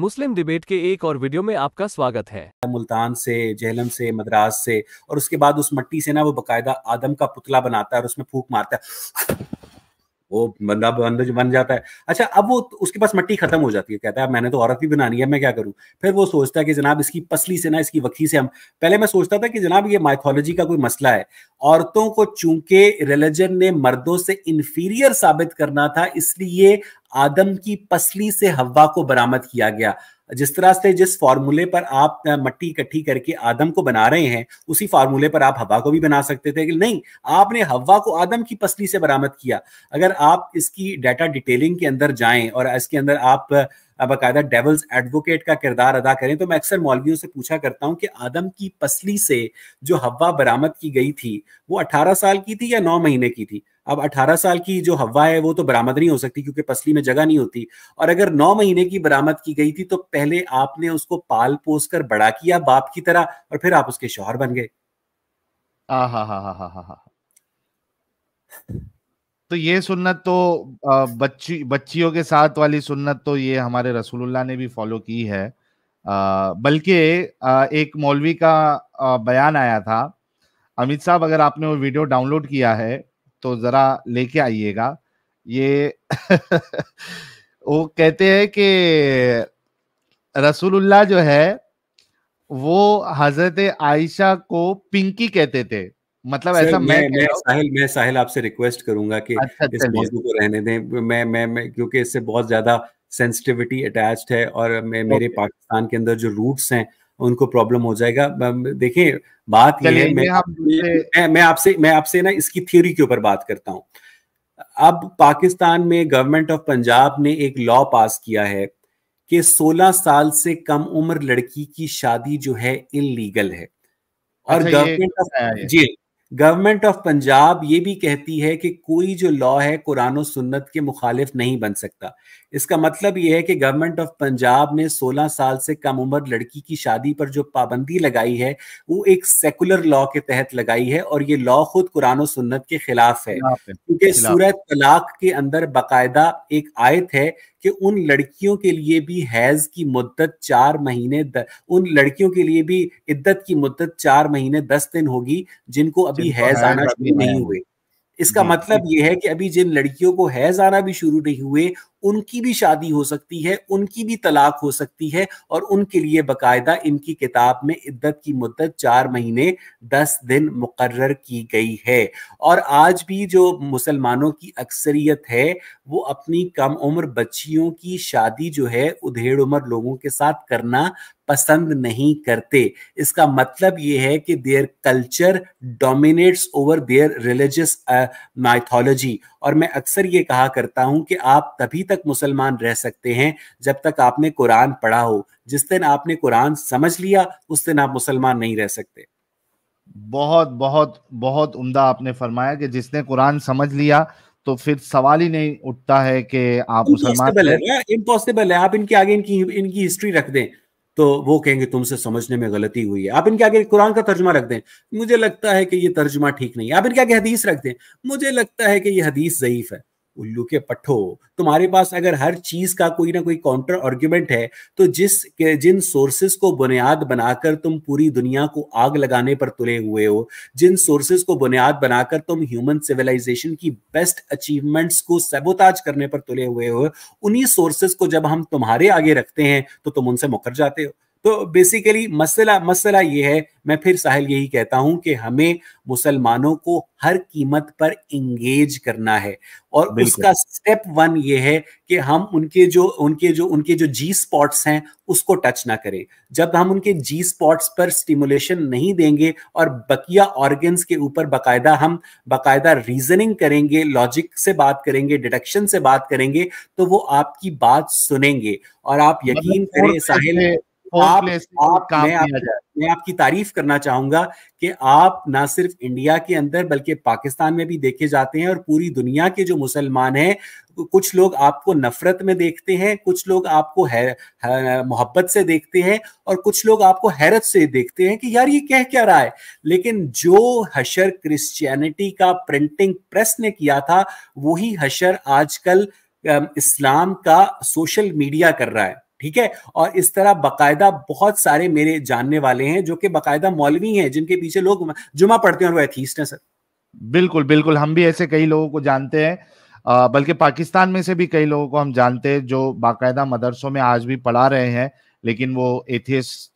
मुस्लिम debate के एक और वीडियो में आपका स्वागत है मुल्तान से जहलम से मद्रास से और उसके बाद उस मट्टी से ना वो बकायदा आदम का पुतला बनाता है और उसमें फूक मारता है वो बंदा बंदा बन जाता है अच्छा अब वो उसके पास मट्टी खत्म हो जाती है कहता है मैंने तो औरत भी बनानी है मैं क्या करूं फिर वो सोचता है कि जनाब इसकी पसली से ना इसकी वकी से हम पहले मैं सोचता था कि जनाब ये माइथोलॉजी का कोई मसला है औरतों को चूंकि रिलीजन ने मर्दों से इन्फीरियर साबित करना था इसलिए आदम की पसली से हवा को बरामद किया गया जिस तरह से जिस फार्मूले पर आप मट्टी इकट्ठी करके आदम को बना रहे हैं उसी फार्मूले पर आप हवा को भी बना सकते थे कि नहीं आपने हवा को आदम की पसली से बरामद किया अगर आप इसकी डाटा डिटेलिंग के अंदर जाएं और इसके अंदर आप बाकायदा डेवल्स एडवोकेट का किरदार अदा करें तो मैं अक्सर मौलवियों से पूछा करता हूं कि आदम की पसली से जो हवा बरामद की गई थी वो 18 साल की थी या 9 महीने की थी अब 18 साल की जो हवा है वो तो बरामद नहीं हो सकती क्योंकि पसली में जगह नहीं होती और अगर 9 महीने की बरामद की गई थी तो पहले आपने उसको पाल पोस कर बड़ा किया बाप की तरह और फिर आप उसके शोहर बन गए तो ये सुन्नत तो बच्ची बच्चियों के साथ वाली सुन्नत तो ये हमारे रसूलुल्लाह ने भी फॉलो की है बल्कि एक मौलवी का बयान आया था अमित साहब अगर आपने वो वीडियो डाउनलोड किया है तो जरा लेके आइएगा ये वो कहते हैं कि रसूलुल्लाह जो है वो हजरत आयशा को पिंकी कहते थे मतलब ऐसा मैं मैं, साहिल मैं साहिल आपसे रिक्वेस्ट करूंगा कि अच्छा, अच्छा इस मौजूद को रहने दें मैं मैं, मैं क्योंकि इससे बहुत ज्यादा सेंसिटिविटी अटैच्ड है और मैं, मेरे पाकिस्तान के अंदर जो रूट्स हैं उनको प्रॉब्लम हो जाएगा देखिए बात ये है मैं मैं, मैं आपसे मैं आपसे ना इसकी थ्योरी के ऊपर बात करता हूँ अब पाकिस्तान में गवर्नमेंट ऑफ पंजाब ने एक लॉ पास किया है कि 16 साल से कम उम्र लड़की की शादी जो है इनलीगल है और अच्छा government of G government of Punjab ये भी कहती है कि कोई जो लॉ है कुरान और सुन्नत के मुखालिफ नहीं बन सकता इसका मतलब यह है कि गवर्नमेंट ऑफ पंजाब ने 16 साल से कम उम्र लड़की की शादी पर जो पाबंदी लगाई है वो एक सेकुलर लॉ के तहत लगाई है और ये लॉ खुद कुरान और सुन्नत के खिलाफ है क्योंकि सूरत तलाक के अंदर बाकायदा एक आयत है कि उन लड़कियों के लिए भी हैज की मुद्दत चार महीने द, उन लड़कियों के लिए भी इद्दत की मुद्दत चार महीने दस दिन होगी जिनको अभी हैज आना शुरू नहीं हुए इसका मतलब यह है कि अभी जिन लड़कियों को हैज आना भी शुरू नहीं हुए उनकी भी शादी हो सकती है उनकी भी तलाक हो सकती है और उनके लिए बकायदा इनकी किताब में इद्दत की मुद्दत चार महीने दस दिन मुकर्र की गई है और आज भी जो मुसलमानों की अक्सरियत है वो अपनी कम उम्र बच्चियों की शादी जो है उधेड़ उम्र लोगों के साथ करना पसंद नहीं करते इसका मतलब ये है कि their culture dominates over their religious mythology और मैं अक्सर ये कहा करता हूं कि आप तभी तक मुसलमान रह सकते हैं जब तक आपने कुरान पढ़ा हो जिस दिन आपने कुरान समझ लिया उस दिन आप मुसलमान नहीं रह सकते बहुत बहुत बहुत उम्दा आपने फरमाया कि जिसने कुरान समझ लिया तो फिर सवाल ही नहीं उठता है कि आप मुसलमान इम्पॉसिबल है आप इनके आगे इनकी इनकी हिस्ट्री रख दें तो वो कहेंगे तुमसे समझने में गलती हुई है आप इनके आगे कुरान का तर्जमा रख दें मुझे लगता है कि ये तर्जमा ठीक नहीं है आप इनके आगे हदीस रख दें मुझे लगता है कि ये हदीस ज़यीफ है उल्लू के पट्टो तुम्हारे पास अगर हर चीज का कोई ना कोई काउंटर आर्ग्यूमेंट है तो जिस जिन सोर्सेस को बुनियाद बनाकर तुम पूरी दुनिया को आग लगाने पर तुले हुए हो जिन सोर्सेस को बुनियाद बनाकर तुम ह्यूमन सिविलाइजेशन की बेस्ट अचीवमेंट्स को सबोताज करने पर तुले हुए हो उन्हीं सोर्सेज को जब हम तुम्हारे आगे रखते हैं तो तुम उनसे मुकर जाते हो तो बेसिकली मसला मसला ये है मैं फिर साहिल यही कहता हूं कि हमें मुसलमानों को हर कीमत पर इंगेज करना है और उसका स्टेप वन ये है कि हम उनके जो उनके जो उनके जो जी स्पॉट्स हैं उसको टच ना करें जब हम उनके जी स्पॉट्स पर स्टिमुलेशन नहीं देंगे और बकिया ऑर्गन्स के ऊपर बाकायदा हम बकायदा रीजनिंग करेंगे लॉजिक से बात करेंगे डिडक्शन से बात करेंगे तो वो आपकी बात सुनेंगे और आप मतलब यकीन करें साहिल आप, आप मैं, आप, मैं आपकी तारीफ करना चाहूंगा कि आप ना सिर्फ इंडिया के अंदर बल्कि पाकिस्तान में भी देखे जाते हैं और पूरी दुनिया के जो मुसलमान हैं कुछ लोग आपको नफरत में देखते हैं कुछ लोग आपको मोहब्बत से देखते हैं और कुछ लोग आपको हैरत से देखते हैं कि यार ये कह क्या रहा है लेकिन जो हशर क्रिश्चियनिटी का प्रिंटिंग प्रेस ने किया था वही हशर आजकल इस्लाम का सोशल मीडिया कर रहा है ठीक है और इस तरह बाकायदा बहुत सारे मेरे जानने वाले हैं जो कि बाकायदा मौलवी हैं जिनके पीछे लोग जुमा पढ़ते हैं और वो एथीस्ट हैं सर बिल्कुल बिल्कुल हम भी ऐसे कई लोगों को जानते हैं बल्कि पाकिस्तान में से भी कई लोगों को हम जानते हैं जो बाकायदा मदरसों में आज भी पढ़ा रहे हैं लेकिन वो एथियस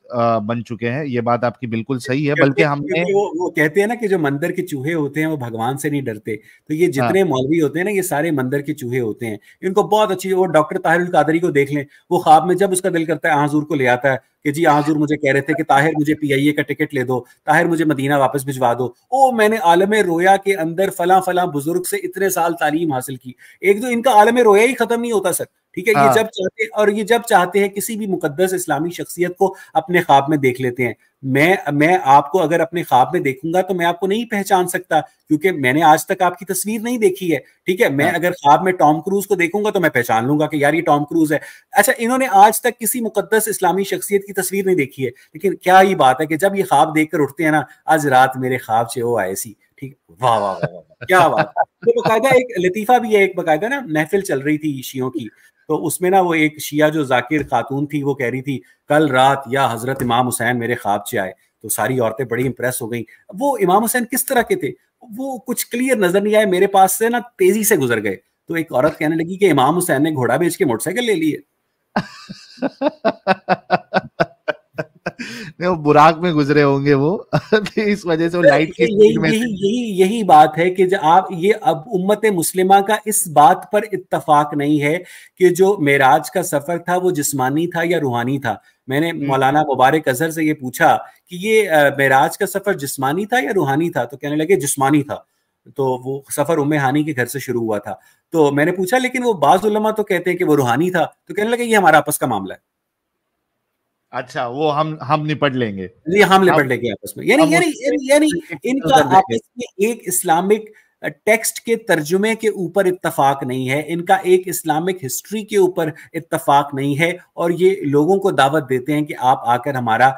बन चुके हैं ये बात आपकी बिल्कुल सही है बल्कि हमने वो, वो कहते हैं ना कि जो मंदिर के चूहे होते हैं वो भगवान से नहीं डरते तो ये हाँ। जितने हाँ। मौलवी होते हैं ना ये सारे मंदिर के चूहे होते हैं इनको बहुत अच्छी वो डॉक्टर ताहिरुल कादरी को देख लें वो ख्वाब में जब उसका दिल करता है आजूर को ले आता है कि जी आजूर मुझे कह रहे थे कि ताहिर मुझे पीआईए का टिकट ले दो ताहिर मुझे मदीना वापस भिजवा दो ओ मैंने आलम रोया के अंदर फला फला बुजुर्ग से इतने साल तालीम हासिल की एक तो इनका आलम रोया ही खत्म नहीं होता सर ठीक है ये हाँ। जब चाहते हैं और ये जब चाहते हैं किसी भी मुकदस इस्लामी शख्सियत को अपने ख्वाब में देख लेते हैं मैं मैं आपको अगर अपने ख्वाब में देखूंगा तो मैं आपको नहीं पहचान सकता क्योंकि मैंने आज तक आपकी तस्वीर नहीं देखी है ठीक है मैं हाँ। अगर ख्वाब में टॉम क्रूज को देखूंगा तो मैं पहचान लूंगा कि यार ये टॉम क्रूज है अच्छा इन्होंने आज तक किसी मुकदस इस्लामी शख्सियत की तस्वीर नहीं देखी है लेकिन क्या ये बात है कि जब ये ख्वाब देख उठते हैं ना आज रात मेरे ख्वाब से वो आए सी ठीक वाह वाह वाह क्या बात तो बकायदा एक लतीफा भी है एक बाकायदा ना महफिल चल रही थी ईशियों की तो उसमें ना वो एक शिया जो जाकिर खातून थी वो कह रही थी कल रात या हजरत इमाम हुसैन मेरे ख्वाब से आए तो सारी औरतें बड़ी इंप्रेस हो गई वो इमाम हुसैन किस तरह के थे वो कुछ क्लियर नजर नहीं आए मेरे पास से ना तेजी से गुजर गए तो एक औरत कहने लगी कि इमाम हुसैन ने घोड़ा बेच के मोटरसाइकिल ले लिए नहीं वो बुराक में गुजरे होंगे वो तो इस वजह से वो लाइट के यही में यही यही यही बात है कि आप ये अब उम्मत मुस्लिमा का इस बात पर इत्तफाक नहीं है कि जो मेराज का सफर था वो जिस्मानी था या रूहानी था मैंने हम्म। मौलाना मुबारक अजहर से ये पूछा कि ये मेराज का सफर जिस्मानी था या रूहानी था तो कहने लगे जिस्मानी था तो वो सफर उम्मे हानी के घर से शुरू हुआ था तो मैंने पूछा लेकिन वो बाज तो कहते हैं कि वो रूहानी था तो कहने लगे ये हमारा आपस का मामला है अच्छा वो हम हम निपट लेंगे जी हम निपट लेंगे आपस में यानी यानी यानी इनका आपस में एक इस्लामिक टेक्स्ट के तर्जुमे के ऊपर इत्तफाक नहीं है इनका एक इस्लामिक हिस्ट्री के ऊपर इत्तफाक नहीं है और ये लोगों को दावत देते हैं कि आप आकर हमारा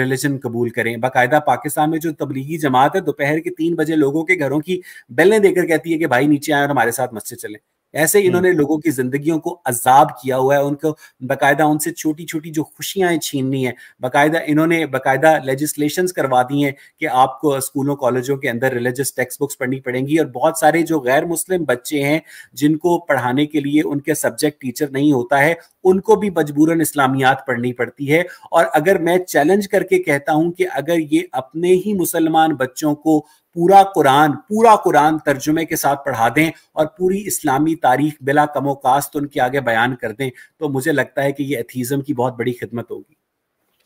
रिलीजन कबूल करें बाकायदा पाकिस्तान में जो तबलीगी जमात है दोपहर के तीन बजे लोगों के घरों की बेलें देकर कहती है कि भाई नीचे आए और हमारे साथ मस्जिद चलें ऐसे इन्होंने लोगों की जिंदगियों को अजाब किया हुआ है उनको बाकायदा उनसे छोटी छोटी जो खुशियां छीननी है बाकायदा इन्होंने बाकायदा लेजिस्लेशन करवा दी हैं कि आपको स्कूलों कॉलेजों के अंदर रिलीजियस टेक्स्ट बुक्स पढ़नी पड़ेंगी और बहुत सारे जो गैर मुस्लिम बच्चे हैं जिनको पढ़ाने के लिए उनके सब्जेक्ट टीचर नहीं होता है उनको भी मजबूरन इस्लामियात पढ़नी पड़ती है और अगर मैं चैलेंज करके कहता हूं कि अगर ये अपने ही मुसलमान बच्चों को पूरा कुरान पूरा कुरान तर्जुमे के साथ पढ़ा दें और पूरी इस्लामी तारीख बिला कमोकास्त उनके आगे बयान कर दें तो मुझे लगता है कि ये एथीज्म की बहुत बड़ी खिदमत होगी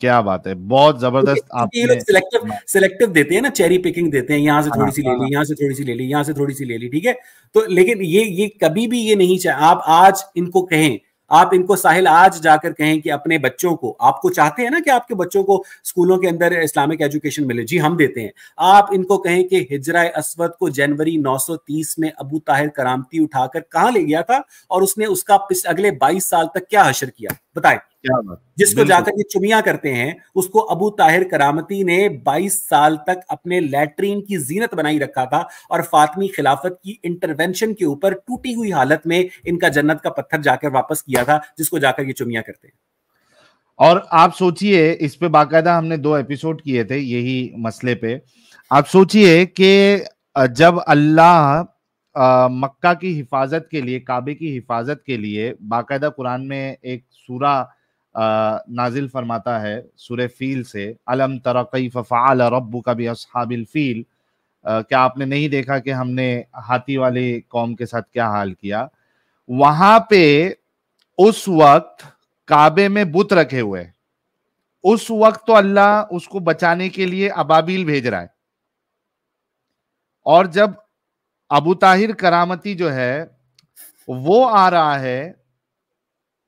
क्या बात है बहुत जबरदस्त आप सिलेक्टिव सिलेक्टिव देते हैं ना चेरी पिकिंग देते हैं यहाँ से हाँ, थोड़ी सी हाँ, हाँ, ले ली यहाँ से थोड़ी सी ले ली यहाँ से थोड़ी सी ले ली ठीक है तो लेकिन ये ये कभी भी ये नहीं चाहे आप आज इनको कहें आप इनको साहिल आज जाकर कहें कि अपने बच्चों को आपको चाहते हैं ना कि आपके बच्चों को स्कूलों के अंदर इस्लामिक एजुकेशन मिले जी हम देते हैं आप इनको कहें कि हिजरा असवद को जनवरी 930 में अबू ताहिर करामती उठाकर कहां ले गया था और उसने उसका अगले 22 साल तक क्या हशर किया बताएं जिसको जाकर ये चुमिया करते हैं उसको अबू ताहिर करामती ने 22 साल तक अपने लैट्रीन की जीनत बनाई रखा था और फातमी खिलाफत की इंटरवेंशन के ऊपर टूटी हुई हालत में इनका जन्नत का पत्थर जाकर वापस किया था जिसको जाकर ये चुमिया करते हैं और आप सोचिए इस पे बाकायदा हमने दो एपिसोड किए थे यही मसले पे आप सोचिए कि जब अल्लाह मक्का की हिफाजत के लिए काबे की हिफाजत के लिए बाकायदा कुरान में एक सूरा नाजिल फरमाता है सुर फील से अलम तरक़ी फ़फ़ाल रब्बू का भी असहाबिल फ़ील क्या आपने नहीं देखा कि हमने हाथी वाले कौम के साथ क्या हाल किया वहां पे उस वक्त काबे में बुत रखे हुए उस वक्त तो अल्लाह उसको बचाने के लिए अबाबील भेज रहा है और जब अबू ताहिर करामती जो है वो आ रहा है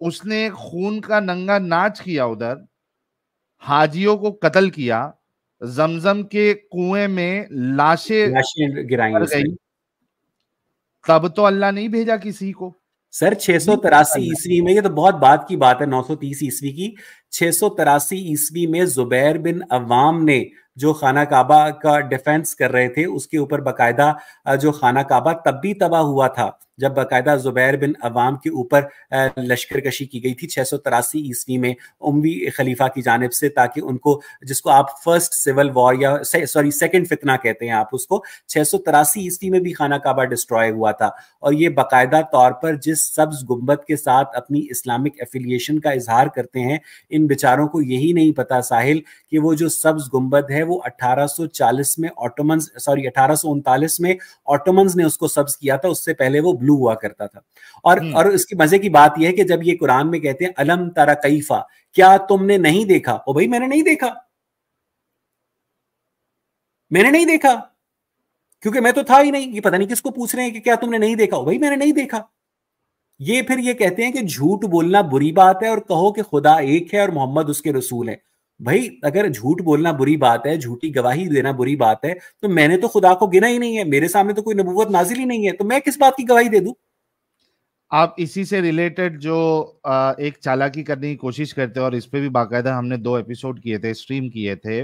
उसने खून का नंगा नाच किया उधर हाजियों को कत्ल किया जमजम के कुएं में लाशें लाशें गिराई तब तो अल्लाह नहीं भेजा किसी को सर छह सौ तिरासी ईस्वी में ये तो बहुत बात की बात है नौ सौ तीस ईस्वी की छह सौ तिरासी ईस्वी में जुबैर बिन अवाम ने जो खाना काबा का डिफेंस कर रहे थे उसके ऊपर बकायदा जो खाना काबा तब भी तबाह हुआ था जब बाकायदा जुबैर बिन अवाम के ऊपर लश्कर कशी की गई थी छः सौ तिरासी ईस्वी में उमवी खलीफा की जानब से ताकि उनको जिसको आप फर्स्ट सिविल वॉर या सॉरी से, सेकेंड फितना कहते हैं आप उसको छः सौ तिरासी ईस्वी में भी खाना काबा डिस्ट्रॉय हुआ था और ये बाकायदा तौर पर जिस सब्ज गुम्बद के साथ अपनी इस्लामिक एफिलियशन का इजहार करते हैं इन बेचारों को यही नहीं पता साहिल कि वो जो सब्ज गुम्बद है वो चालीस में ऑटोमन सॉरी अठारह उनतालीस में ऑटोमन ने उसको सब्ज किया था उससे पहले वो ब्लू हुआ करता था और हम्म। और इसकी मजे की बात यह है कि जब ये कुरान में कहते हैं अलम तारा कईफा क्या तुमने नहीं देखा ओ भाई मैंने नहीं देखा मैंने नहीं देखा क्योंकि मैं तो था ही नहीं ये पता नहीं किसको पूछ रहे हैं कि क्या तुमने नहीं देखा ओ भाई मैंने नहीं देखा ये फिर ये कहते हैं कि झूठ बोलना बुरी बात है और कहो कि खुदा एक है और मोहम्मद उसके रसूल है भाई अगर झूठ बोलना बुरी बात है झूठी गवाही देना बुरी बात है तो मैंने तो खुदा को गिना ही नहीं है मेरे सामने तो कोई नबूवत नाजिल ही नहीं है तो मैं किस बात की गवाही दे दू आप इसी से रिलेटेड जो एक चालाकी करने की कोशिश करते हैं और इस पे भी बाकायदा हमने दो एपिसोड किए थे स्ट्रीम किए थे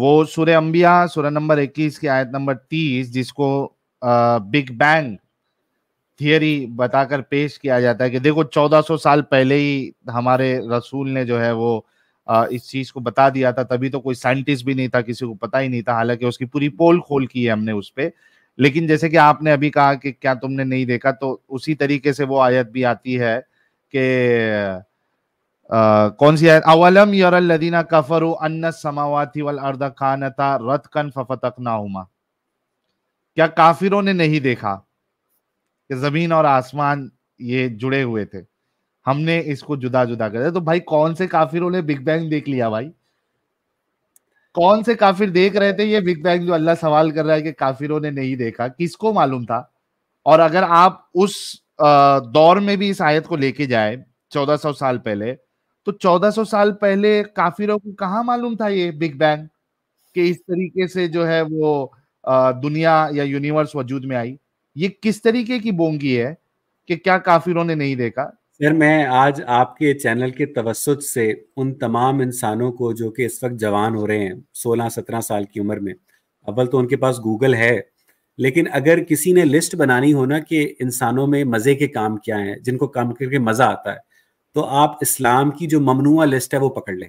वो सूर्य अम्बिया सूर्य नंबर 21 की आयत नंबर 30 जिसको बिग बैंग थियरी बताकर पेश किया जाता है कि देखो 1400 साल पहले ही हमारे रसूल ने जो है वो इस चीज को बता दिया था तभी तो कोई साइंटिस्ट भी नहीं था किसी को पता ही नहीं था हालांकि उसकी पूरी पोल खोल की है हमने उस पर लेकिन जैसे कि आपने अभी कहा कि क्या तुमने नहीं देखा तो उसी तरीके से वो आयत भी आती है कि कौन सी आयत अवलम यदीना कफर अन्न समावाती वाल अर्द था रथ कन फफतक ना क्या काफिरों ने नहीं देखा कि जमीन और आसमान ये जुड़े हुए थे हमने इसको जुदा जुदा कर दिया तो भाई कौन से काफिरों ने बिग बैंग देख लिया भाई कौन से काफिर देख रहे थे ये बिग बैंग जो अल्लाह सवाल कर रहा है कि काफिरों ने नहीं देखा किसको मालूम था और अगर आप उस दौर में भी इस आयत को लेके जाए 1400 साल पहले तो 1400 साल पहले काफिरों को कहा मालूम था ये बिग बैंग कि इस तरीके से जो है वो दुनिया या यूनिवर्स वजूद में आई ये किस तरीके की बोंगी है कि क्या काफिरों ने नहीं देखा फिर मैं आज आपके चैनल के तवसत से उन तमाम इंसानों को जो कि इस वक्त जवान हो रहे हैं 16-17 साल की उम्र में अव्वल तो उनके पास गूगल है लेकिन अगर किसी ने लिस्ट बनानी हो ना कि इंसानों में मज़े के काम क्या हैं जिनको काम करके मज़ा आता है तो आप इस्लाम की जो ममनुआ लिस्ट है वो पकड़ लें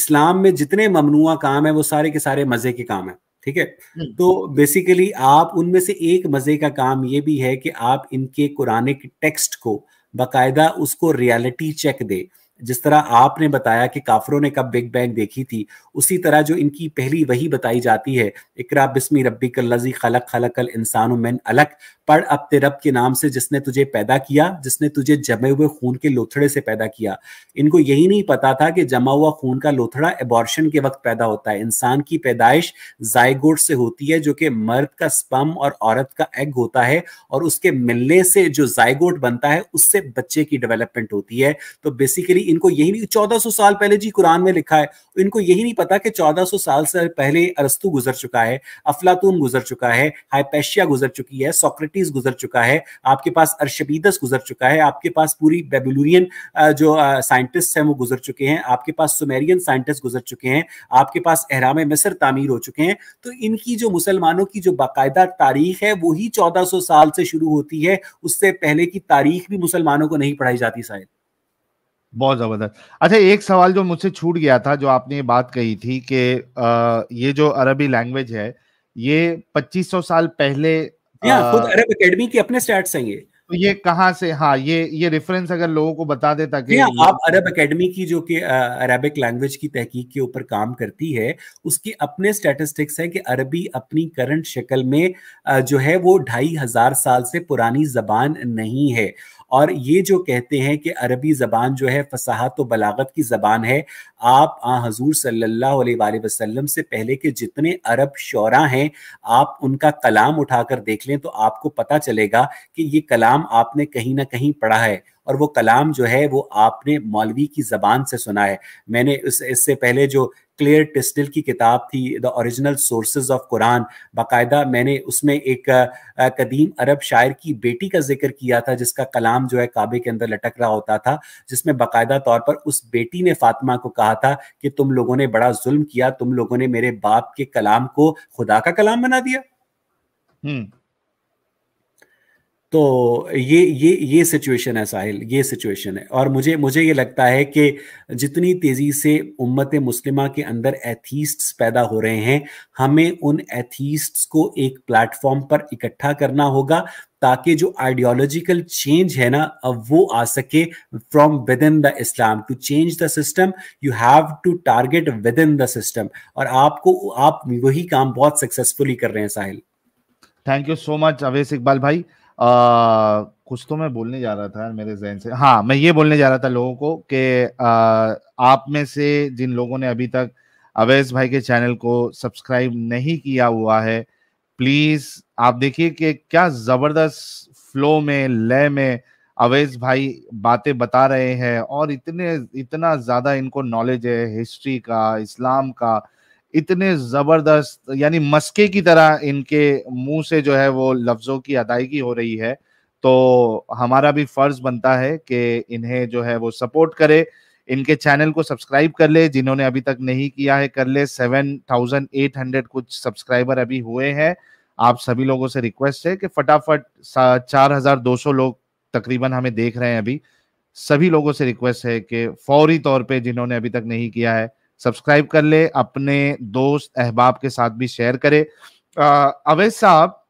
इस्लाम में जितने ममनुआ काम है वो सारे के सारे मज़े के काम हैं ठीक है हम्म। तो बेसिकली आप उनमें से एक मज़े का काम ये भी है कि आप इनके कुरानिक टेक्स्ट को बाकायदा उसको रियलिटी चेक दे जिस तरह आपने बताया कि काफरों ने कब बिग बैंग देखी थी उसी तरह जो इनकी पहली वही बताई जाती है इकरा बिस्मी रबी कल्लजी खलक खलक अल इंसान मिन अलग पढ़ अब तेरब के नाम से जिसने तुझे पैदा किया जिसने तुझे जमे हुए खून के लोथड़े से पैदा किया इनको यही नहीं पता था कि जमा हुआ खून का लोथड़ा एबॉर्शन के वक्त पैदा होता है इंसान की पैदाइश जायगोट से होती है जो कि मर्द का स्पम और औरत का एग होता है और उसके मिलने से जो जायगोट बनता है उससे बच्चे की डेवलपमेंट होती है तो बेसिकली इनको यही नहीं चौदह साल पहले जी कुरान में लिखा है इनको यही नहीं पता कि चौदह साल से पहले अरस्तु गुजर चुका है अफलातून गुजर चुका है हाइपेशिया गुजर चुकी है सोक्रेटिस सोक्रेटिस गुजर चुका है आपके पास अर्शबीदस गुजर चुका है आपके पास पूरी बेबुलरियन जो साइंटिस्ट हैं वो गुजर चुके हैं आपके पास सुमेरियन साइंटिस्ट गुजर चुके हैं आपके पास एहराम मिसर तामीर हो चुके हैं तो इनकी जो मुसलमानों की जो बाकायदा तारीख है वही चौदह साल से शुरू होती है उससे पहले की तारीख भी मुसलमानों को नहीं पढ़ाई जाती शायद बहुत जबरदस्त अच्छा एक सवाल जो मुझसे छूट गया था जो आपने ये बात कही थी कि ये जो अरबी लैंग्वेज है ये 2500 साल पहले या खुद अरब एकेडमी के अपने स्टैट्स हैं ये तो ये कहां से हाँ ये ये रेफरेंस अगर लोगों को बता दे ताकि आप अरब एकेडमी की जो कि अरबिक लैंग्वेज की तहकीक के ऊपर काम करती है उसके अपने स्टैटिस्टिक्स हैं कि अरबी अपनी करंट शक्ल में जो है वो ढाई हजार साल से पुरानी जबान नहीं है और ये जो कहते हैं कि अरबी ज़बान जो है फसाहत बलागत की ज़बान है आप आ हजूर सल्लल्लाहु अलैहि वसल्लम से पहले के जितने अरब शौरा हैं आप उनका कलाम उठाकर देख लें तो आपको पता चलेगा कि ये कलाम आपने कहीं ना कहीं पढ़ा है और वो कलाम जो है वो आपने मौलवी की ज़बान से सुना है मैंने इस इससे पहले जो क्लियर टिस्टिल की किताब थी द ओरिजिनल सोर्सेज ऑफ कुरान बाकायदा मैंने उसमें एक कदीम अरब शायर की बेटी का जिक्र किया था जिसका कलाम जो है काबे के अंदर लटक रहा होता था जिसमें बाकायदा तौर पर उस बेटी ने फातिमा को कहा था कि तुम लोगों ने बड़ा जुल्म किया तुम लोगों ने मेरे बाप के कलाम को खुदा का कलाम बना दिया हम्म तो ये ये ये सिचुएशन है साहिल ये सिचुएशन है और मुझे मुझे ये लगता है कि जितनी तेज़ी से उम्मत मुस्लिमा के अंदर एथीस्ट्स पैदा हो रहे हैं हमें उन एथीस्ट्स को एक प्लेटफॉर्म पर इकट्ठा करना होगा ताकि जो आइडियोलॉजिकल चेंज है ना अब वो आ सके फ्रॉम विद इन द इस्लाम to change the system you have to target within the system और आपको आप वही काम बहुत सक्सेसफुली कर रहे हैं Sahil thank you so much Avesh Iqbal भाई कुछ तो मैं बोलने जा रहा था मेरे जहन से हाँ मैं ये बोलने जा रहा था लोगों को कि आप में से जिन लोगों ने अभी तक अवैस भाई के चैनल को सब्सक्राइब नहीं किया हुआ है प्लीज आप देखिए कि क्या जबरदस्त फ्लो में लय में अवैस भाई बातें बता रहे हैं और इतने इतना ज्यादा इनको नॉलेज है हिस्ट्री का इस्लाम का इतने जबरदस्त यानी मस्के की तरह इनके मुंह से जो है वो लफ्जों की अदायगी हो रही है तो हमारा भी फर्ज बनता है कि इन्हें जो है वो सपोर्ट करे इनके चैनल को सब्सक्राइब कर ले जिन्होंने अभी तक नहीं किया है कर ले सेवन थाउजेंड एट हंड्रेड कुछ सब्सक्राइबर अभी हुए हैं आप सभी लोगों से रिक्वेस्ट है कि फटाफट चार हजार दो सौ लोग तकरीबन हमें देख रहे हैं अभी सभी लोगों से रिक्वेस्ट है कि फौरी तौर पे जिन्होंने अभी तक नहीं किया है सब्सक्राइब कर ले अपने दोस्त अहबाब के साथ भी शेयर करे अवैध साहब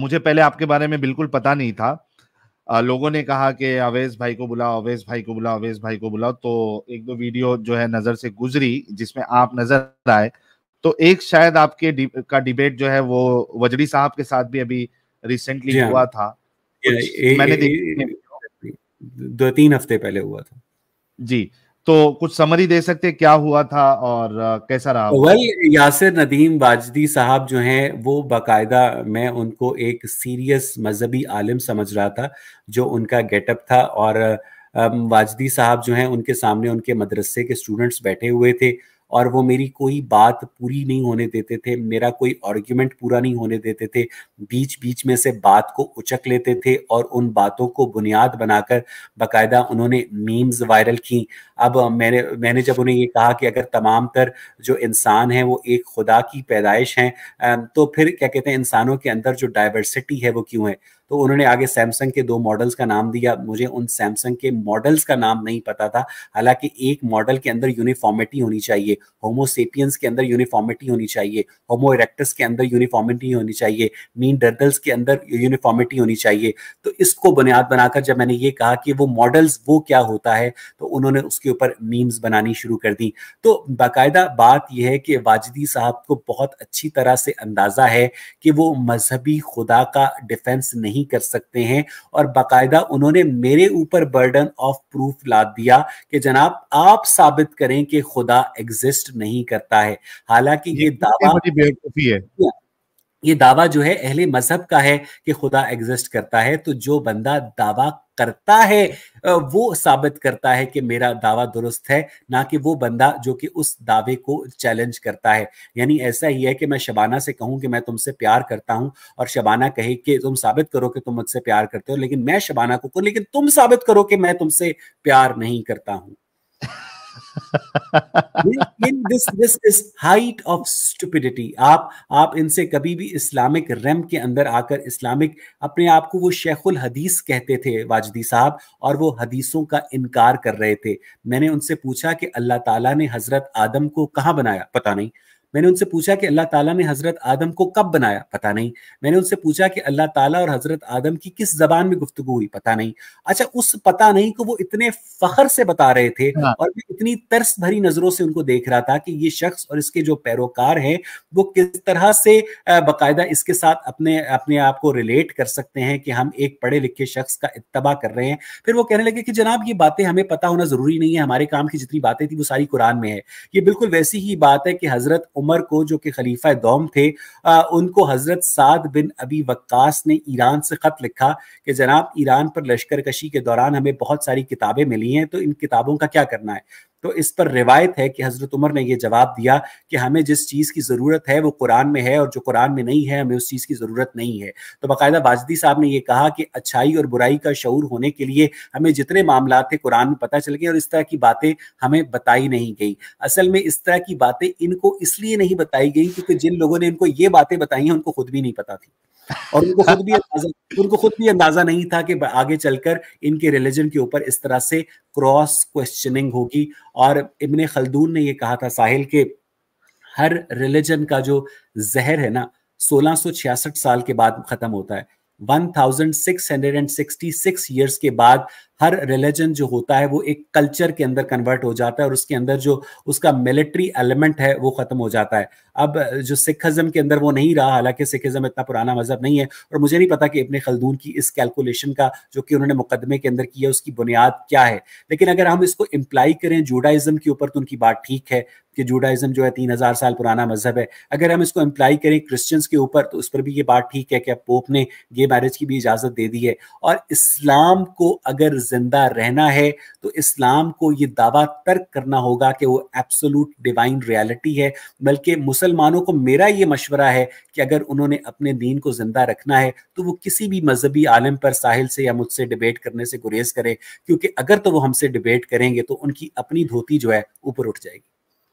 मुझे पहले आपके बारे में बिल्कुल पता नहीं था आ, लोगों ने कहा कि अवेश भाई को बुलाओ अवेश भाई को बुलाओ अवेश भाई को बुलाओ तो एक दो वीडियो जो है नजर से गुजरी जिसमें आप नजर आए तो एक शायद आपके डि, का डिबेट जो है वो वजड़ी साहब के साथ भी अभी रिसेंटली हाँ। हुआ था ए, ए, ए, ए, दो तीन हफ्ते पहले हुआ था जी तो कुछ समरी दे सकते क्या हुआ था और कैसा रहा वेल यासिर नदीम वाजदी साहब जो हैं वो बाकायदा मैं उनको एक सीरियस मजहबी आलिम समझ रहा था जो उनका गेटअप था और वाजदी साहब जो हैं उनके सामने उनके मदरसे के स्टूडेंट्स बैठे हुए थे और वो मेरी कोई बात पूरी नहीं होने देते थे मेरा कोई आर्ग्यूमेंट पूरा नहीं होने देते थे बीच बीच में से बात को उचक लेते थे और उन बातों को बुनियाद बनाकर बाकायदा उन्होंने मीम्स वायरल की अब मैंने मैंने जब उन्हें ये कहा कि अगर तमाम तर जो इंसान है वो एक खुदा की पैदाइश हैं तो फिर क्या कहते हैं इंसानों के अंदर जो डाइवर्सिटी है वो क्यों है तो उन्होंने आगे सैमसंग के दो मॉडल्स का नाम दिया मुझे उन सैमसंग के मॉडल्स का नाम नहीं पता था हालांकि एक मॉडल के अंदर यूनिफॉर्मिटी होनी चाहिए होमोसेपियंस के अंदर यूनिफॉर्मिटी होनी चाहिए होमो इरेक्टस के अंदर यूनिफॉर्मिटी होनी चाहिए मीन डर्दल्स के अंदर यूनिफॉर्मिटी होनी चाहिए तो इसको बुनियाद बनाकर जब मैंने ये कहा कि वो मॉडल्स वो क्या होता है तो उन्होंने उसके ऊपर मीम्स बनानी शुरू कर दी तो बाकायदा बात यह है कि वाजिदी साहब को बहुत अच्छी तरह से अंदाजा है कि वो मजहबी खुदा का डिफेंस नहीं नहीं कर सकते हैं और बाकायदा उन्होंने मेरे ऊपर बर्डन ऑफ प्रूफ ला दिया कि जनाब आप साबित करें कि खुदा एग्जिस्ट नहीं करता है हालांकि ये दावा ये दावा जो है अहले मजहब का है कि खुदा एग्जिस्ट करता है तो जो बंदा दावा करता है वो साबित करता है कि मेरा दावा दुरुस्त है ना कि वो बंदा जो कि उस दावे को चैलेंज करता है यानी ऐसा ही है कि मैं शबाना से कहूं कि मैं तुमसे प्यार करता हूं और शबाना कहे कि तुम साबित करो कि तुम मुझसे प्यार करते हो लेकिन मैं शबाना को लेकिन तुम साबित करो कि मैं तुमसे प्यार नहीं करता हूं this this is height of stupidity आप आप इनसे कभी भी इस्लामिक रेम के अंदर आकर इस्लामिक अपने आप को वो शेखुल हदीस कहते थे वाजदी साहब और वो हदीसों का इनकार कर रहे थे मैंने उनसे पूछा कि अल्लाह ताला ने हजरत आदम को कहाँ बनाया पता नहीं मैंने उनसे पूछा कि अल्लाह ताला ने हजरत आदम को कब बनाया पता नहीं मैंने उनसे पूछा कि अल्लाह ताला और हजरत आदम की किस जबान में गुफ्तगु हुई पता नहीं अच्छा उस पता नहीं को वो इतने फखर से बता रहे थे हाँ। और मैं इतनी तरस भरी नजरों से उनको देख रहा था कि ये शख्स और इसके जो पैरोकार हैं वो किस तरह से बाकायदा इसके साथ अपने अपने आप को रिलेट कर सकते हैं कि हम एक पढ़े लिखे शख्स का इतबा कर रहे हैं फिर वो कहने लगे कि जनाब ये बातें हमें पता होना जरूरी नहीं है हमारे काम की जितनी बातें थी वो सारी कुरान में है ये बिल्कुल वैसी ही बात है कि हजरत उमर को जो कि खलीफा दौम थे आ, उनको हजरत साद बिन अबी वक्कास ने ईरान से ख़त लिखा कि जनाब ईरान पर लश्कर कशी के दौरान हमें बहुत सारी किताबें मिली हैं तो इन किताबों का क्या करना है तो इस पर रिवायत है कि हजरत उमर ने यह जवाब दिया कि हमें जिस चीज़ की ज़रूरत है वो कुरान में है और जो कुरान में नहीं है हमें उस चीज़ की ज़रूरत नहीं है तो बाकायदा वाजदी साहब ने यह कहा कि अच्छाई और बुराई का शूर होने के लिए हमें जितने मामला थे कुरान में पता चल गए और इस तरह की बातें हमें बताई नहीं गई असल में इस तरह की बातें इनको इसलिए नहीं बताई गई क्योंकि जिन लोगों ने इनको ये बातें बताई हैं उनको खुद भी नहीं पता थी और उनको खुद भी अंदाजा उनको खुद भी अंदाजा नहीं था कि आगे चलकर इनके रिलीजन के ऊपर इस तरह से क्रॉस क्वेश्चनिंग होगी और इबन खलदून ने ये कहा था साहिल के हर रिलीजन का जो जहर है ना 1666 साल के बाद खत्म होता है 1666 इयर्स के बाद हर रिलीजन जो होता है वो एक कल्चर के अंदर कन्वर्ट हो जाता है और उसके अंदर जो उसका मिलिट्री एलिमेंट है वो खत्म हो जाता है अब जो सिखिज्म के अंदर वो नहीं रहा हालांकि सिखिज्म इतना पुराना मजहब नहीं है और मुझे नहीं पता कि इब्ने खलदून की इस कैलकुलेशन का जो कि उन्होंने मुकदमे के अंदर किया उसकी बुनियाद क्या है लेकिन अगर हम इसको इम्प्लाई करें जूडाइज्म के ऊपर तो उनकी बात ठीक है कि जूडाइज्म जो है तीन हजार साल पुराना मजहब है अगर हम इसको इम्प्लाई करें क्रिश्चियंस के ऊपर तो उस पर भी ये बात ठीक है कि अब पोप ने गे मैरिज की भी इजाज़त दे दी है और इस्लाम को अगर जिंदा रहना है तो इस्लाम को ये दावा तर्क करना होगा कि वो एब्सोलूट डिवाइन रियलिटी है बल्कि मुसलमानों को मेरा ये मशवरा है कि अगर उन्होंने अपने दीन को जिंदा रखना है तो वो किसी भी मजहबी आलम पर साहिल से या मुझसे डिबेट करने से गुरेज करें क्योंकि अगर तो वो हमसे डिबेट करेंगे तो उनकी अपनी धोती जो है ऊपर उठ जाएगी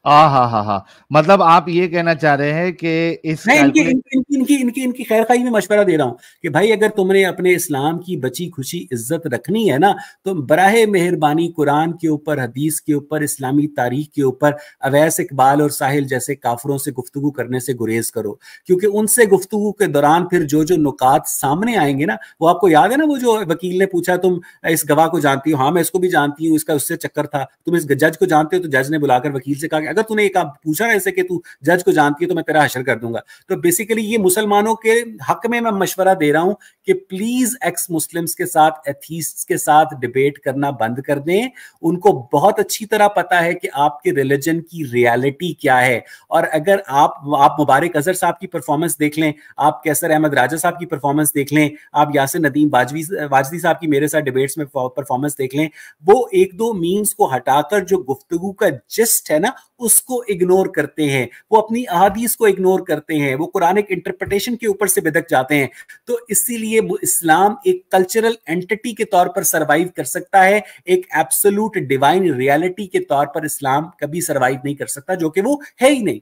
हाँ हाँ हाँ हाँ मतलब आप ये कहना चाह रहे हैं कि इस मैं इनकी, इनकी इनकी इनकी इनकी इनकी खैर खाई में मशवरा दे रहा हूँ कि भाई अगर तुमने अपने इस्लाम की बची खुशी इज्जत रखनी है ना तो बरह मेहरबानी कुरान के ऊपर हदीस के ऊपर इस्लामी तारीख के ऊपर अवैस इकबाल और साहिल जैसे काफरों से गुफ्तु करने से गुरेज करो क्योंकि उनसे गुफ्तु के दौरान फिर जो जो नुकात सामने आएंगे ना वो आपको याद है ना वो जो वकील ने पूछा तुम इस गवाह को जानती हो हाँ मैं इसको भी जानती हूँ इसका उससे चक्कर था तुम इस जज को जानते हो तो जज ने बुलाकर वकील से कहा अगर तूने ये काम पूछा ऐसे कि तू जज को जानती है तो मैं तेरा हशर कर दूंगा तो बेसिकली ये मुसलमानों के हक में मैं मशवरा दे रहा हूं कि प्लीज एक्स मुस्लिम्स के साथ एथीस्ट के साथ डिबेट करना बंद कर दें उनको बहुत अच्छी तरह पता है कि आपके रिलीजन की रियलिटी क्या है और अगर आप आप मुबारक अजहर साहब की परफॉर्मेंस देख लें आप कैसर अहमद राजा साहब की परफॉर्मेंस देख लें आप यासिर नदीम बाजवी वाजदी साहब की मेरे साथ डिबेट्स में परफॉर्मेंस देख लें वो एक दो मीम्स को हटाकर जो गुफ्तगु का जिस्ट है ना उसको इग्नोर करते हैं वो अपनी अहादीस को इग्नोर करते हैं वो कुरानिक इंटरप्रटेशन के ऊपर से बिदक जाते हैं तो इसीलिए इस्लाम एक कल्चरल एंटिटी के तौर पर सर्वाइव कर सकता है एक एब्सोलूट डिवाइन रियलिटी के तौर पर इस्लाम कभी सर्वाइव नहीं कर सकता जो कि वो है ही नहीं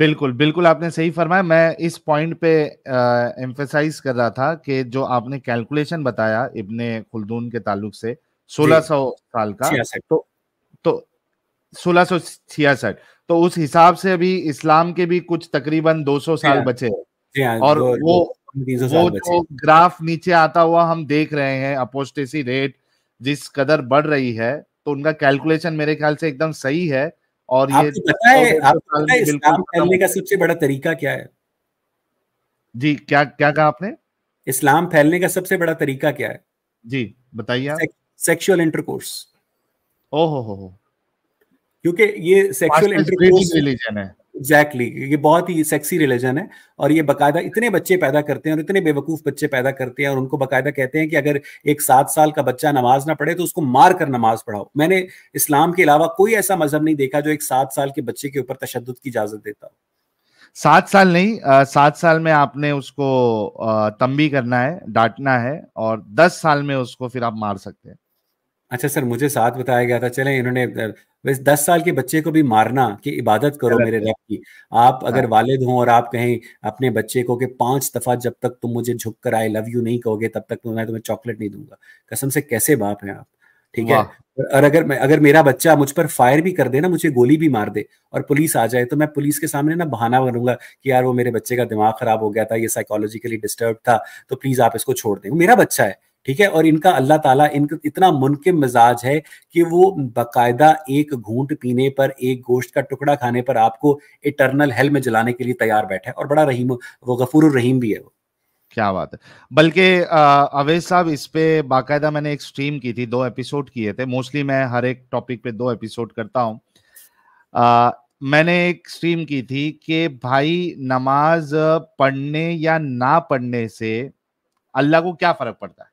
बिल्कुल बिल्कुल आपने सही फरमाया मैं इस पॉइंट पे एम्फेसाइज कर रहा था कि जो आपने कैलकुलेशन बताया इब्ने खुलदून के ताल्लुक से 1600 साल का तो सोलह छियासठ तो उस हिसाब से अभी इस्लाम के भी कुछ तकरीबन 200 साल हाँ। बचे हाँ, और दो, वो दो, वो जो ग्राफ नीचे आता हुआ हम देख रहे हैं अपोस्टेसी रेट जिस कदर बढ़ रही है तो उनका कैलकुलेशन मेरे ख्याल से एकदम सही है और ये फैलने का सबसे बड़ा तरीका क्या है जी क्या क्या कहा आपने इस्लाम फैलने का सबसे बड़ा तरीका क्या है जी बताइए सेक्सुअल इंटरकोर्स ओहो हो हो क्योंकि ये सेक्सुअल रिलीजन है एग्जैक्टली exactly, ये बहुत ही सेक्सी रिलीजन है और ये बकायदा इतने बच्चे पैदा करते हैं और इतने बेवकूफ बच्चे पैदा करते हैं और उनको बकायदा कहते हैं कि अगर एक सात साल का बच्चा नमाज ना पढ़े तो उसको मार कर नमाज पढ़ाओ मैंने इस्लाम के अलावा कोई ऐसा मजहब नहीं देखा जो एक सात साल के बच्चे के ऊपर तशद की इजाजत देता हो सात साल नहीं सात साल में आपने उसको तंबी करना है डांटना है और दस साल में उसको फिर आप मार सकते हैं अच्छा सर मुझे साथ बताया गया था चले इन्होंने वैसे दस साल के बच्चे को भी मारना कि इबादत करो मेरे रब की आप हाँ। अगर वालिद हों और आप कहें अपने बच्चे को कि पांच दफा जब तक तुम मुझे झुक कर आई लव यू नहीं कहोगे तब तक मैं तुम्हें चॉकलेट नहीं दूंगा कसम से कैसे बाप हैं आप ठीक है और अगर मैं अगर मेरा बच्चा मुझ पर फायर भी कर दे ना मुझे गोली भी मार दे और पुलिस आ जाए तो मैं पुलिस के सामने ना बहाना बनूंगा कि यार वो मेरे बच्चे का दिमाग खराब हो गया था ये साइकोलॉजिकली डिस्टर्ब था तो प्लीज आप इसको छोड़ दें मेरा बच्चा है ठीक है और इनका अल्लाह ताला इनका इतना मुनकिम मिजाज है कि वो बाकायदा एक घूंट पीने पर एक गोश्त का टुकड़ा खाने पर आपको इटरनल हेल में जलाने के लिए तैयार बैठे और बड़ा रहीम वो गफूर रहीम भी है वो क्या बात है बल्कि अवेश साहब इस पे बाकायदा मैंने एक स्ट्रीम की थी दो एपिसोड किए थे मोस्टली मैं हर एक टॉपिक पे दो एपिसोड करता हूँ मैंने एक स्ट्रीम की थी कि भाई नमाज पढ़ने या ना पढ़ने से अल्लाह को क्या फर्क पड़ता है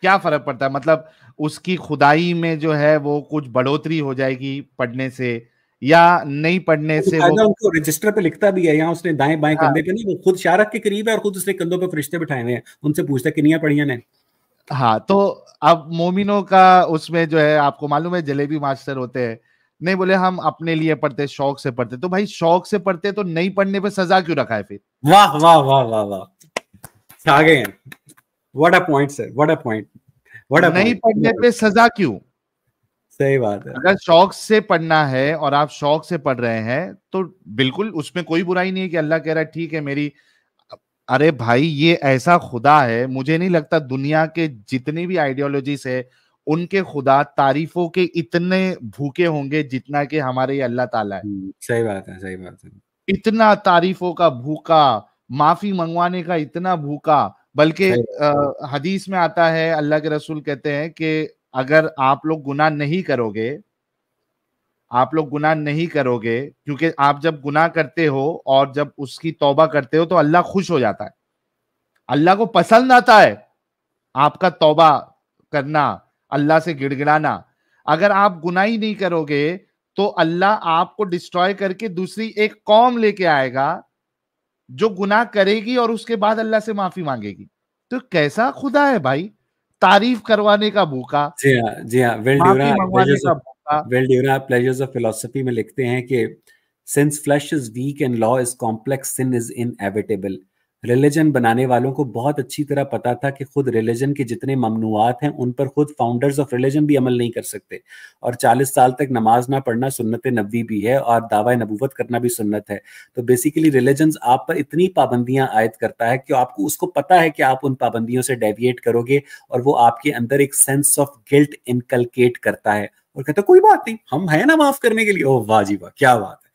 क्या फर्क पड़ता है मतलब उसकी खुदाई में जो है वो कुछ बढ़ोतरी हो जाएगी पढ़ने से या नहीं पढ़ने तो से वो उनको रजिस्टर पे लिखता भी है यहाँ उसने दाएं बाएं हाँ। कंधे पे नहीं वो खुद शारख के करीब है और खुद उसने कंधों पे फरिश्ते बिठाए हुए हैं उनसे पूछता कि नहीं पढ़िया ने हाँ तो अब मोमिनों का उसमें जो है आपको मालूम है जलेबी मास्टर होते हैं नहीं बोले हम अपने लिए पढ़ते शौक से पढ़ते तो भाई शौक से पढ़ते तो नहीं पढ़ने पे सजा क्यों रखा है फिर वाह वाह वाह वाह वाह आ गए what a point sir what a point what a नहीं पढ़ने पे सजा क्यों सही बात है अगर शौक से पढ़ना है और आप शौक से पढ़ रहे हैं तो बिल्कुल उसमें कोई बुराई नहीं है कि अल्लाह कह रहा है ठीक है मेरी अरे भाई ये ऐसा खुदा है मुझे नहीं लगता दुनिया के जितनी भी आइडियोलॉजीज है उनके खुदा तारीफों के इतने भूखे होंगे जितना कि हमारे ये अल्लाह ताला है हम्म, सही बात है सही बात है इतना तारीफों का भूखा माफी मंगवाने का इतना भूखा बल्कि हदीस में आता है अल्लाह के रसूल कहते हैं कि अगर आप लोग गुनाह नहीं करोगे आप लोग गुनाह नहीं करोगे क्योंकि आप जब गुनाह करते हो और जब उसकी तौबा करते हो तो अल्लाह खुश हो जाता है अल्लाह को पसंद आता है आपका तौबा करना अल्लाह से गिड़गिड़ाना अगर आप गुनाह ही नहीं करोगे तो अल्लाह आपको डिस्ट्रॉय करके दूसरी एक कौम लेके आएगा जो गुनाह करेगी और उसके बाद अल्लाह से माफी मांगेगी तो कैसा खुदा है भाई तारीफ करवाने का भूखा जी हाँ जी हाँ Will Durant Will Durant pleasures of philosophy में लिखते हैं कि since flesh is weak and law is complex sin is inevitable religion बनाने वालों को बहुत अच्छी तरह पता था कि खुद रिलीजन के जितने ममनुआत हैं उन पर खुद फाउंडर्स ऑफ रिलीजन भी अमल नहीं कर सकते और 40 साल तक नमाज ना पढ़ना सुन्नत नबी भी है और दावा नबूवत करना भी सुन्नत है तो बेसिकली रिलीजन आप पर इतनी पाबंदियां आयद करता है कि आपको उसको पता है कि आप उन पाबंदियों से डेविएट करोगे और वो आपके अंदर एक सेंस ऑफ गिल्ट इनकलकेट करता है और कहता कोई बात नहीं हम है ना माफ करने के लिए ओ वाह जी वाह क्या बात है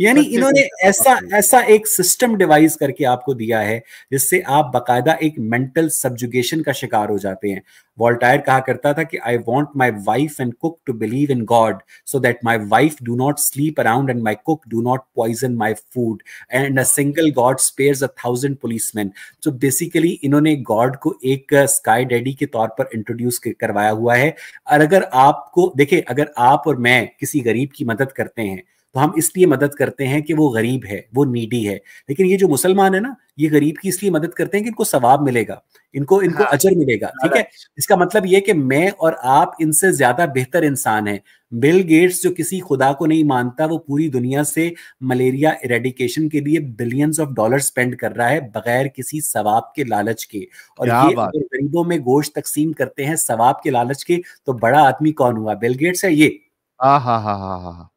यानी इन्होंने ऐसा ऐसा एक सिस्टम डिवाइस करके आपको दिया है जिससे आप बकायदा एक मेंटल सब्जुगेशन का शिकार हो जाते हैं वॉल्टायर कहा करता था कि I want my wife and cook to believe in God so that my wife do not sleep around and my cook do not poison my food and a single God spare a thousand policeman तो basically इन्होंने God को एक sky daddy के तौर पर introduce करवाया हुआ है और अगर आपको देखिए अगर आप और मैं किसी गरीब की मदद करते हैं तो हम इसलिए मदद करते हैं कि वो गरीब है वो नीडी है लेकिन ये जो मुसलमान है ना ये गरीब की इसलिए मदद करते हैं कि इनको सवाब मिलेगा इनको इनको हाँ, अजर मिलेगा हाँ, ठीक है इसका मतलब ये कि मैं और आप इनसे ज्यादा बेहतर इंसान है बिल गेट्स जो किसी खुदा को नहीं मानता वो पूरी दुनिया से मलेरिया इरेडिकेशन के लिए बिलियंस ऑफ डॉलर स्पेंड कर रहा है बगैर किसी सवाब के लालच के और ये गरीबों में गोश्त तकसीम करते हैं सवाब के लालच के तो बड़ा आदमी कौन हुआ बिल गेट्स है ये हाँ हाँ हाँ हाँ हाँ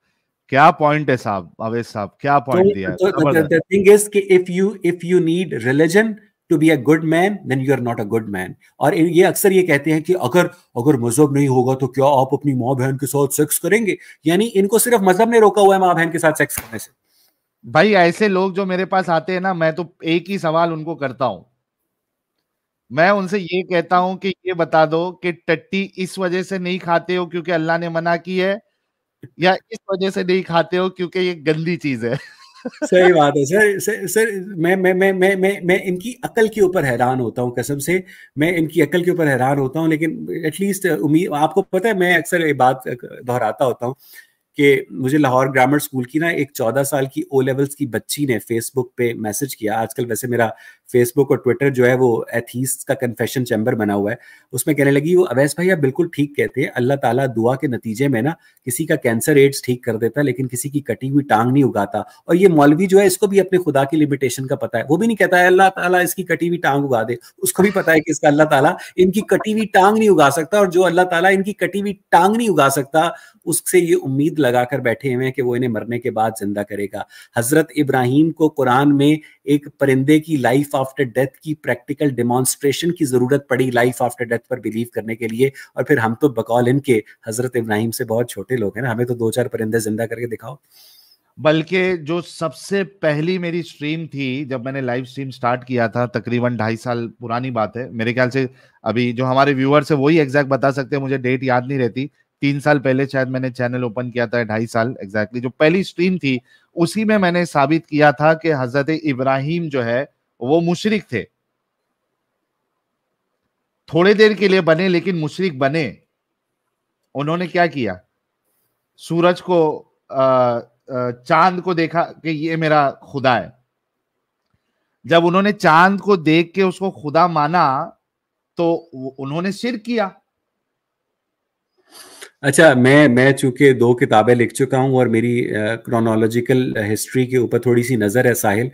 क्या पॉइंट है साहब अवेश साहब क्या पॉइंट तो so, दिया है द थिंग इज कि if you if you need religion to be a good man then you are not a good man और ये अक्सर ये कहते हैं कि अगर अगर मजहब नहीं होगा तो क्या आप अपनी माँ बहन के साथ सेक्स करेंगे यानी इनको सिर्फ मजहब ने रोका हुआ है माँ बहन के साथ सेक्स करने से भाई ऐसे लोग जो मेरे पास आते हैं ना मैं तो एक ही सवाल उनको करता हूं मैं उनसे ये कहता हूं कि ये बता दो कि टट्टी इस वजह से नहीं खाते हो क्योंकि अल्लाह ने मना की है या इस वजह से नहीं खाते हो क्योंकि ये गंदी चीज है सही बात है सर सर सर मैं मैं मैं मैं मैं मैं इनकी अकल के ऊपर हैरान होता हूँ कसम से मैं इनकी अकल के ऊपर हैरान होता हूँ लेकिन एटलीस्ट उम्मीद आपको पता है मैं अक्सर ये बात दोहराता होता हूँ कि मुझे लाहौर ग्रामर स्कूल की ना एक चौदह साल की ओ लेवल्स की बच्ची ने फेसबुक पे मैसेज किया आजकल वैसे मेरा फेसबुक और ट्विटर जो है वो एथीस का कन्फेशन चैम्बर बना हुआ है उसमें कहने लगी वो अवैस भाई आप बिल्कुल ठीक कहते हैं अल्लाह ताला दुआ के नतीजे में ना किसी का कैंसर एड्स ठीक कर देता है लेकिन किसी की कटी हुई टांग नहीं उगाता और ये मौलवी जो है इसको भी अपने खुदा की लिमिटेशन का पता है वो भी नहीं कहता है अल्लाह ताला इसकी कटी हुई टांग उगा दे उसको भी पता है कि इसका अल्लाह ताला इनकी कटी हुई टांग नहीं उगा सकता और जो अल्लाह ताला इनकी कटी हुई टांग नहीं उगा सकता उससे ये उम्मीद लगाकर बैठे हुए हैं कि वो इन्हें मरने के बाद जिंदा करेगा हजरत इब्राहिम को कुरान में एक परिंदे की लाइफ लाइफ आफ्टर डेथ की प्रैक्टिकल डिमॉन्स्ट्रेशन की जरूरत पड़ी लाइफ आफ्टर डेथ पर बिलीव करने के लिए और फिर हम तो बकौल इनके हजरत इब्राहिम से बहुत छोटे लोग हैं ना हमें तो दो चार परिंदे जिंदा करके दिखाओ बल्कि जो सबसे पहली मेरी स्ट्रीम थी जब मैंने लाइव स्ट्रीम स्टार्ट किया था तकरीबन ढाई साल पुरानी बात है मेरे ख्याल से अभी जो हमारे व्यूअर्स है वही एग्जैक्ट बता सकते हैं मुझे डेट याद नहीं रहती तीन साल पहले शायद मैंने चैनल ओपन किया था ढाई साल एग्जैक्टली exactly. जो पहली स्ट्रीम थी उसी में मैंने साबित किया था कि हजरत इब्राहिम जो है वो मुशरिक थे थोड़े देर के लिए बने लेकिन मुशरिक बने उन्होंने क्या किया सूरज को चांद को देखा कि ये मेरा खुदा है जब उन्होंने चांद को देख के उसको खुदा माना तो उन्होंने सिर किया अच्छा मैं मैं चूंकि दो किताबें लिख चुका हूं और मेरी क्रोनोलॉजिकल हिस्ट्री के ऊपर थोड़ी सी नजर है साहिल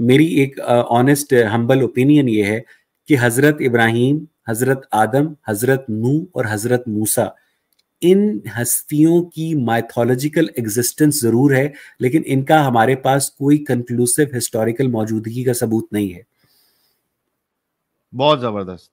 मेरी एक ऑनेस्ट हम्बल ओपिनियन ये है कि हज़रत इब्राहिम हज़रत आदम हज़रत नू और हज़रत मूसा इन हस्तियों की माइथोलॉजिकल एग्जिस्टेंस ज़रूर है लेकिन इनका हमारे पास कोई कंक्लूसिव हिस्टोरिकल मौजूदगी का सबूत नहीं है बहुत ज़बरदस्त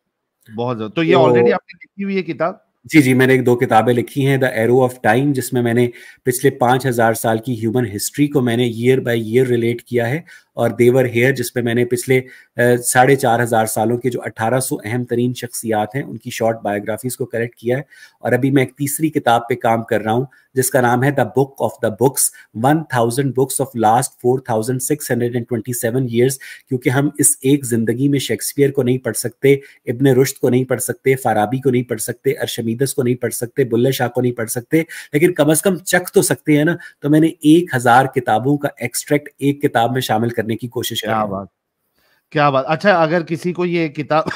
बहुत जबरदस्त तो ये ऑलरेडी तो आपने लिखी हुई है किताब जी जी मैंने एक दो किताबें लिखी हैं द एरो ऑफ टाइम जिसमें मैंने पिछले पांच हज़ार साल की ह्यूमन हिस्ट्री को मैंने ईयर बाय ईयर रिलेट किया है और देवर हेयर जिसपे मैंने पिछले साढ़े चार हजार सालों के जो 1800 अहम तरीन शख्सियात हैं उनकी शॉर्ट बायोग्राफीज को करेक्ट किया है और अभी मैं एक तीसरी किताब पे काम कर रहा हूँ जिसका नाम है the book of the books 1000 books of last 4627 years क्योंकि हम इस एक जिंदगी में शेक्सपियर को नहीं पढ़ सकते इब्न रुश्त को नहीं पढ़ सकते फाराबी को नहीं पढ़ सकते अरशमीदस को नहीं पढ़ सकते बुल्ले शाह को नहीं पढ़ सकते लेकिन कम अज कम चख तो सकते हैं ना तो मैंने एक हजार किताबों का एक्सट्रैक्ट एक किताब में शामिल कर करने की कोशिश क्या बात क्या बात अच्छा अगर किसी को ये किताब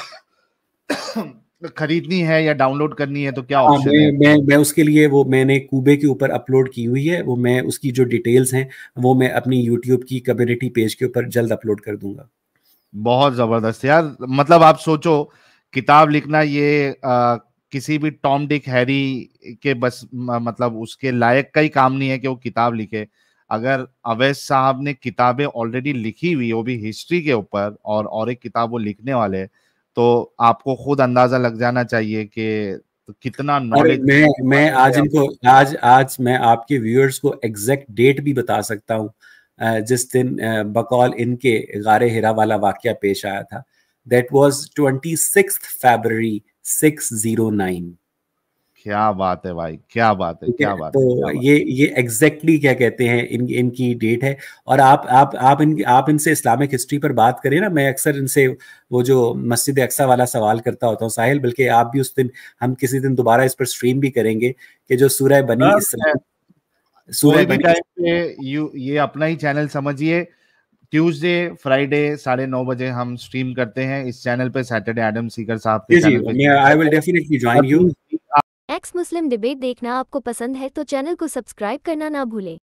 खरीदनी है या डाउनलोड करनी है तो क्या ऑप्शन हाँ, मैं, मैं मैं उसके लिए वो मैंने कूबे के ऊपर अपलोड की हुई है वो मैं उसकी जो डिटेल्स हैं वो मैं अपनी यूट्यूब की कम्युनिटी पेज के ऊपर जल्द अपलोड कर दूंगा बहुत जबरदस्त यार मतलब आप सोचो किताब लिखना ये आ, किसी भी टॉम डिक हैरी के बस मतलब उसके लायक का ही काम नहीं है कि वो किताब लिखे अगर अवैध साहब ने किताबें ऑलरेडी लिखी हुई वो भी हिस्ट्री के ऊपर और और एक किताब वो लिखने वाले तो आपको खुद अंदाजा लग जाना चाहिए कि तो कितना नॉलेज मैं मैं आज इनको आज आज मैं आपके व्यूअर्स को एग्जैक्ट डेट भी बता सकता हूँ जिस दिन बकौल इनके गारे हिरा वाला वाक्य पेश आया था that was six zero nine क्या बात है भाई क्या बात है क्या बात तो है तो क्या बात ये ये एग्जैक्टली exactly क्या कहते हैं इन इनकी डेट है और आप आप आप इन आप इनसे इस्लामिक हिस्ट्री पर बात करें ना मैं अक्सर इनसे वो जो मस्जिद अक्सा वाला सवाल करता होता हूँ साहिल बल्कि आप भी उस दिन हम किसी दिन दोबारा इस पर स्ट्रीम भी करेंगे कि जो सूर्य बनी सूर्य पे यू ये अपना ही चैनल समझिए ट्यूसडे फ्राइडे साढ़े नौ बजे हम स्ट्रीम करते हैं इस चैनल पे सैटरडे एडम सीकर साहब के चैनल पे I will definitely join you ex Muslim debate देखना आपको पसंद है तो चैनल को सब्सक्राइब करना ना भूलें